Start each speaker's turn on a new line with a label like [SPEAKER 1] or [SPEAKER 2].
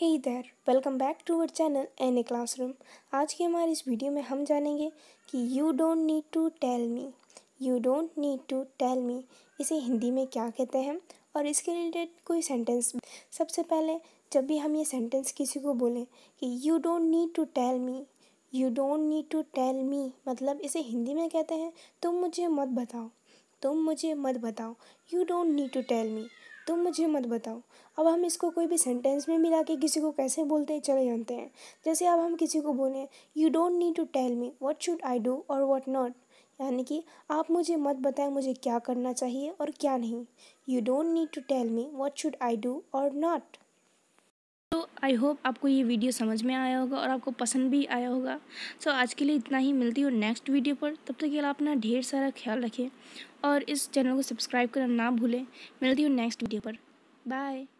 [SPEAKER 1] hey there welcome back to our channel N A classroom आज की हमारी इस वीडियो में हम जानेंगे कि you don't need to tell me you don't need to tell me इसे हिंदी में क्या कहते हैं और इसके रिलेटेड कोई सेंटेंस सबसे पहले जब भी हम ये सेंटेंस किसी को बोलें कि you don't need to tell me you don't need to tell me मतलब इसे हिंदी में कहते हैं तुम मुझे मत बताओ तुम मुझे मत बताओ you don't need to tell me तुम मुझे मत बताओ अब हम इसको कोई भी सेंटेंस में मिला के किसी को कैसे बोलते हैं चले जानते हैं जैसे अब हम किसी को बोलें you don't need to tell me what should I do और वट नॉट यानी कि आप मुझे मत बताएं मुझे क्या करना चाहिए और क्या नहीं you don't need to tell me what should I do और नॉट तो आई होप आपको ये वीडियो समझ में आया होगा और आपको पसंद भी आया होगा सो so, आज के लिए इतना ही मिलती हूँ नेक्स्ट वीडियो पर तब तक के लिए अपना ढेर सारा ख्याल रखें और इस चैनल को सब्सक्राइब करना ना भूलें मिलती हूँ नेक्स्ट वीडियो पर बाय